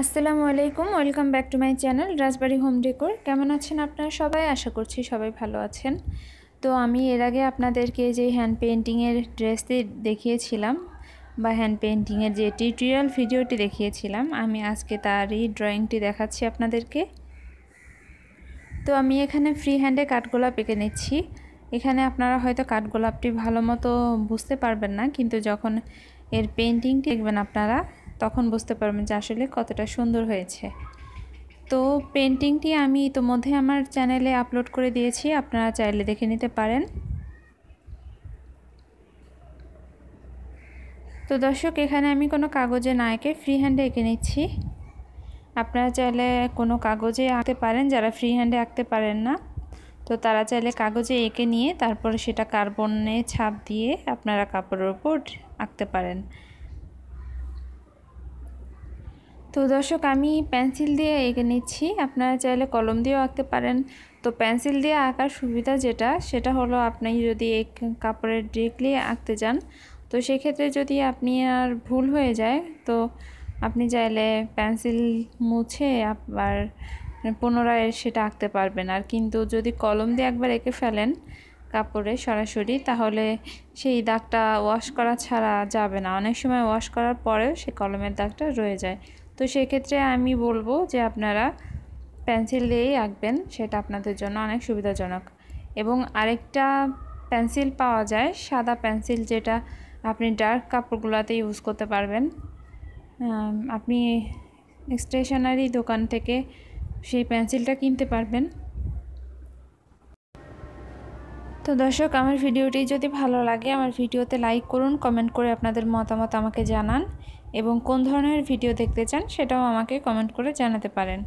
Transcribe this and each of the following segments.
আসসালামু আলাইকুম welcome back to my channel Rajbari home decor কেমন আছেন আপনারা সবাই আশা করছি সবাই ভালো আছেন তো আমি এর আগে আপনাদেরকে যে হ্যান্ড পেন্টিংয়ের ড্রেসটি দেখিয়েছিলাম বা হ্যান্ড পেন্টিংয়ের যে টিউটোরিয়াল ভিডিওটি দেখিয়েছিলাম আমি আজকে তারই ড্রয়িংটি দেখাচ্ছি আপনাদেরকে তো আমি এখানে ফ্রি হ্যান্ডে কাঠগোলাপ এঁকে নিচ্ছি এখানে আপনারা হয়তো কাঠগোলাপটি ভালো মতো বুঝতে পারবেন না কিন্তু যখন এর পেন্টিংটি দেখবেন আপনারা তখন বুঝতে পারবেন যে আসলে কতটা সুন্দর হয়েছে তো পেন্টিংটি আমি ইতোমধ্যে আমার চ্যানেলে আপলোড করে দিয়েছি আপনারা চাইলে দেখে নিতে পারেন তো দর্শক এখানে আমি কোনো কাগজে না এঁকে ফ্রি হ্যান্ডে এঁকে নিচ্ছি আপনারা চাইলে কোনো কাগজে আঁকতে পারেন যারা ফ্রি হ্যান্ডে আঁকতে পারেন না তো তারা চাইলে কাগজে এঁকে নিয়ে তারপরে সেটা কার্বনে ছাপ দিয়ে আপনারা কাপড়ের ওপর আঁকতে পারেন তো দর্শক আমি পেন্সিল দিয়ে এঁকে নিচ্ছি আপনারা চাইলে কলম দিয়েও আঁকতে পারেন তো পেন্সিল দিয়ে আঁকার সুবিধা যেটা সেটা হলো আপনি যদি এক কাপড়ে ডিরেক্টলি আঁকতে যান তো সেক্ষেত্রে যদি আপনি আর ভুল হয়ে যায় তো আপনি চাইলে পেন্সিল মুছে আবার পুনরায় সেটা আঁকতে পারবেন আর কিন্তু যদি কলম দিয়ে একবার এঁকে ফেলেন কাপড়ে সরাসরি তাহলে সেই দাগটা ওয়াশ করা ছাড়া যাবে না অনেক সময় ওয়াশ করার পরেও সেই কলমের দাগটা রয়ে যায় তো সেক্ষেত্রে আমি বলবো যে আপনারা পেন্সিল দিয়েই আঁকবেন সেটা আপনাদের জন্য অনেক সুবিধাজনক এবং আরেকটা পেন্সিল পাওয়া যায় সাদা পেন্সিল যেটা আপনি ডার্ক কাপড়গুলোতে ইউজ করতে পারবেন আপনি স্টেশনারি দোকান থেকে সেই পেন্সিলটা কিনতে পারবেন তো দর্শক আমার ভিডিওটি যদি ভালো লাগে আমার ভিডিওতে লাইক করুন কমেন্ট করে আপনাদের মতামত আমাকে জানান এবং কোন ধরনের ভিডিও দেখতে চান সেটাও আমাকে কমেন্ট করে জানাতে পারেন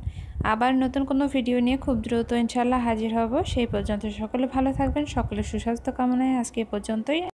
আবার নতুন কোনো ভিডিও নিয়ে খুব দ্রুত ইনশাল্লাহ হাজির হব সেই পর্যন্ত সকলে ভালো থাকবেন সকলে সুস্বাস্থ্য কামনায় আজকে পর্যন্তই